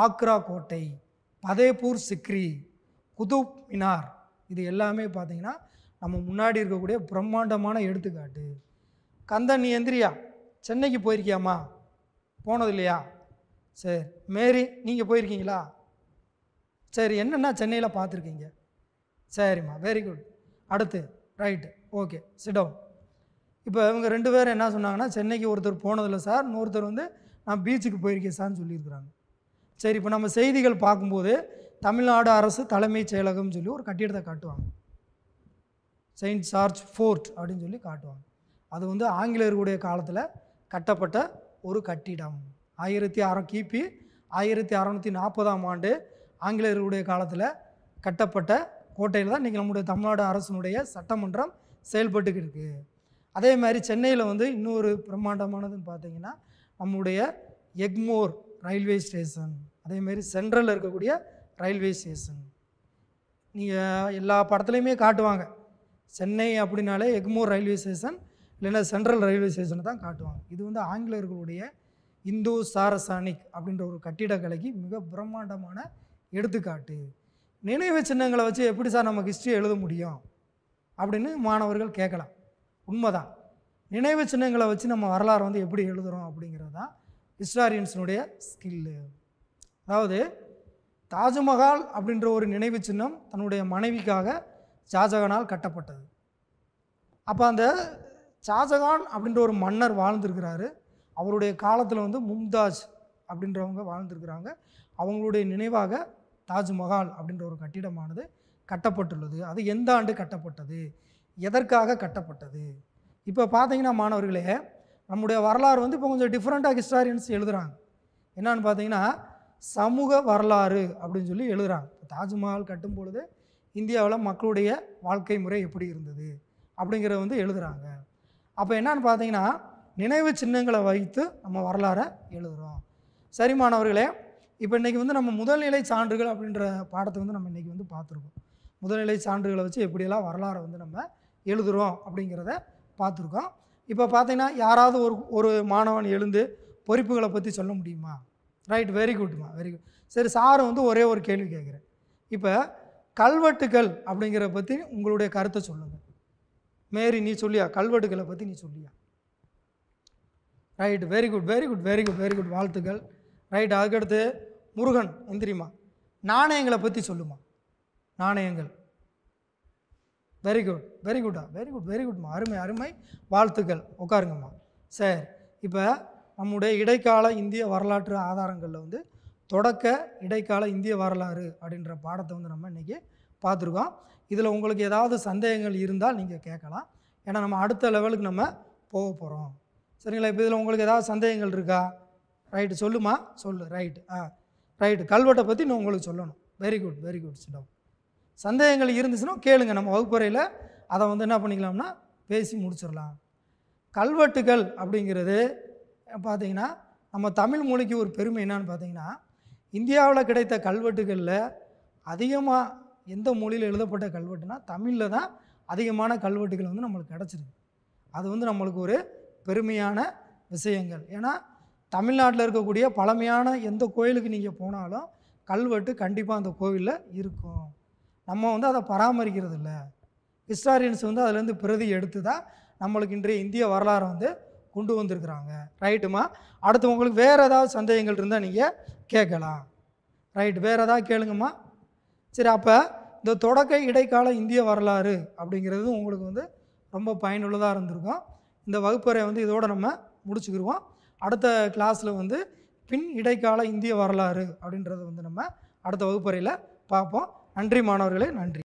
ஆக்ரா கோட்டை பதேபூர் சிக்ரி குதுப் மினார் இது எல்லாமே பார்த்திங்கன்னா நம்ம முன்னாடி இருக்கக்கூடிய பிரம்மாண்டமான எடுத்துக்காட்டு கந்தன் நீ எந்திரியா சென்னைக்கு போயிருக்கியாம்மா போனது இல்லையா சரி மேரி நீங்கள் போயிருக்கீங்களா சரி என்னென்னா சென்னையில் பார்த்துருக்கீங்க சரிம்மா வெரி குட் அடுத்து ரைட்டு ஓகே சிடோ இப்போ இவங்க ரெண்டு பேரும் என்ன சொன்னாங்கன்னா சென்னைக்கு ஒருத்தர் போனதில்லை சார் இன்னொருத்தர் வந்து நான் பீச்சுக்கு போயிருக்கேன் சார்னு சொல்லியிருக்கிறாங்க சரி இப்போ நம்ம செய்திகள் பார்க்கும்போது தமிழ்நாடு அரசு தலைமைச் செயலகம்னு சொல்லி ஒரு கட்டிடத்தை காட்டுவாங்க செயின்ட் சார்ஜ் ஃபோர்ட் அப்படின்னு சொல்லி காட்டுவாங்க அது வந்து ஆங்கிலேயர்களுடைய காலத்தில் கட்டப்பட்ட ஒரு கட்டிடம் ஆயிரத்தி அற கிபி ஆயிரத்தி அறநூற்றி நாற்பதாம் ஆண்டு ஆங்கிலேயர்களுடைய காலத்தில் கட்டப்பட்ட கோட்டையில் தான் நீங்கள் நம்முடைய தமிழ்நாடு அரசனுடைய சட்டமன்றம் செயல்பட்டுக்கிட்டு இருக்குது அதே மாதிரி சென்னையில் வந்து இன்னொரு பிரம்மாண்டமானதுன்னு பார்த்தீங்கன்னா நம்முடைய எக்மோர் ரயில்வே ஸ்டேஷன் அதேமாரி சென்ட்ரலில் இருக்கக்கூடிய ரயில்வே ஸ்டேஷன் நீங்கள் எல்லா படத்துலையுமே காட்டுவாங்க சென்னை அப்படின்னாலே எக்மோர் ரயில்வே ஸ்டேஷன் இல்லைன்னா சென்ட்ரல் ரயில்வே ஸ்டேஷனை தான் காட்டுவாங்க இது வந்து ஆங்கிலேயர்களுடைய இந்து சாரசானிக் அப்படின்ற ஒரு கட்டிடக்கலைக்கு மிக பிரம்மாண்டமான எடுத்துக்காட்டு நினைவு சின்னங்களை வச்சு எப்படி சார் நமக்கு ஹிஸ்ட்ரி எழுத முடியும் அப்படின்னு மாணவர்கள் கேட்கலாம் உண்மைதான் நினைவு சின்னங்களை வச்சு நம்ம வரலாறு வந்து எப்படி எழுதுகிறோம் அப்படிங்கிறது தான் ஹிஸ்டாரியன்ஸினுடைய ஸ்கில்லு அதாவது தாஜ்மஹால் அப்படின்ற ஒரு நினைவு சின்னம் தன்னுடைய மனைவிக்காக ஷாஜகானால் கட்டப்பட்டது அப்போ அந்த ஷாஜகான் அப்படின்ற ஒரு மன்னர் வாழ்ந்திருக்கிறாரு அவருடைய காலத்தில் வந்து மும்தாஜ் அப்படின்றவங்க வாழ்ந்திருக்கிறாங்க அவங்களுடைய நினைவாக தாஜ்மஹால் அப்படின்ற ஒரு கட்டிடமானது கட்டப்பட்டுள்ளது அது எந்த ஆண்டு கட்டப்பட்டது எதற்காக கட்டப்பட்டது இப்போ பார்த்தீங்கன்னா மாணவர்களே நம்முடைய வரலாறு வந்து இப்போ கொஞ்சம் டிஃப்ரெண்ட்டாக ஹிஸ்டாரியன்ஸ் எழுதுகிறாங்க என்னன்னு பார்த்தீங்கன்னா சமூக வரலாறு அப்படின்னு சொல்லி எழுதுகிறாங்க தாஜ்மஹால் கட்டும் பொழுது இந்தியாவில் மக்களுடைய வாழ்க்கை முறை எப்படி இருந்தது அப்படிங்கிறத வந்து எழுதுகிறாங்க அப்போ என்னன்னு பார்த்தீங்கன்னா நினைவு சின்னங்களை வைத்து நம்ம வரலாறை எழுதுகிறோம் சரி மாணவர்களே இப்போ இன்றைக்கி வந்து நம்ம முதல்நிலை சான்றுகள் அப்படின்ற பாடத்தை வந்து நம்ம இன்றைக்கி வந்து பார்த்துருக்கோம் முதல்நிலை சான்றுகளை வச்சு எப்படியெல்லாம் வரலாறை வந்து நம்ம எழுதுகிறோம் அப்படிங்கிறத பார்த்துருக்கோம் இப்போ பார்த்தீங்கன்னா யாராவது ஒரு ஒரு மாணவன் எழுந்து பொறிப்புகளை பற்றி சொல்ல முடியுமா ரைட் வெரி குட்மா வெரி குட் சரி சார் வந்து ஒரே ஒரு கேள்வி கேட்குறேன் இப்போ கல்வெட்டுக்கள் அப்படிங்கிற பற்றி உங்களுடைய கருத்தை சொல்லுங்கள் மேரி நீ சொல்லியா கல்வெட்டுக்களை பற்றி நீ சொல்லியா right very good very good very good very good வாழ்த்துக்கள் ரைட் அதுக்கடுத்து முருகன் எந்திரிமா நாணயங்களை பற்றி சொல்லுமா நாணயங்கள் வெரி குட் வெரி குட்டா வெரி குட் வெரி குட்மா அருமை அருமை வாழ்த்துக்கள் உட்காருங்கம்மா சரி இப்போ நம்முடைய இடைக்கால இந்திய வரலாற்று ஆதாரங்களில் வந்து தொடக்க இடைக்கால இந்திய வரலாறு அப்படின்ற பாடத்தை வந்து நம்ம இன்றைக்கி பார்த்துருக்கோம் இதில் உங்களுக்கு ஏதாவது சந்தேகங்கள் இருந்தால் நீங்கள் கேட்கலாம் ஏன்னா நம்ம அடுத்த லெவலுக்கு நம்ம போக போகிறோம் சரிங்களா இப்போ இதில் உங்களுக்கு ஏதாவது சந்தேகங்கள் இருக்கா ரைட்டு சொல்லுமா சொல்லு ரைட்டு ஆ ரைட்டு கல்வெட்டை பற்றி நான் உங்களுக்கு சொல்லணும் very good very good sit down சந்தேகங்கள் இருந்துச்சுன்னா கேளுங்க நம்ம வகுப்பறையில் அதை வந்து என்ன பண்ணிக்கலாம்னா பேசி முடிச்சிடலாம் கல்வெட்டுகள் அப்படிங்கிறது பார்த்திங்கன்னா நம்ம தமிழ் மொழிக்கு ஒரு பெருமை என்னான்னு பார்த்திங்கன்னா இந்தியாவில் கிடைத்த கல்வெட்டுகளில் அதிகமாக எந்த மொழியில் எழுதப்பட்ட கல்வெட்டுனா தமிழில் தான் அதிகமான கல்வெட்டுகள் வந்து நம்மளுக்கு கிடச்சிருக்கு அது வந்து நம்மளுக்கு ஒரு பெருமையான விஷயங்கள் ஏன்னா தமிழ்நாட்டில் இருக்கக்கூடிய பழமையான எந்த கோயிலுக்கு நீங்கள் போனாலும் கல்வெட்டு கண்டிப்பாக அந்த கோவிலில் இருக்கும் நம்ம வந்து அதை பராமரிக்கிறது இல்லை ஹிஸ்டாரியன்ஸ் வந்து அதுலேருந்து பிரதி எடுத்து தான் நம்மளுக்கு இன்றைய இந்திய வரலாறு வந்து கொண்டு வந்திருக்கிறாங்க ரைட்டுமா அடுத்து உங்களுக்கு வேறு ஏதாவது சந்தேகங்கள் இருந்தால் நீங்கள் கேட்கலாம் ரைட் வேறு ஏதாவது கேளுங்கம்மா சரி அப்போ இந்த தொடக்க இடைக்கால இந்திய வரலாறு அப்படிங்கிறது உங்களுக்கு வந்து ரொம்ப பயனுள்ளதாக இருந்திருக்கும் இந்த வகுப்பறை வந்து இதோடு நம்ம முடிச்சுக்கிடுவோம் அடுத்த கிளாஸில் வந்து பின் இடைக்கால இந்திய வரலாறு அப்படின்றத வந்து நம்ம அடுத்த வகுப்பறையில் பார்ப்போம் நன்றி மாணவர்களே நன்றி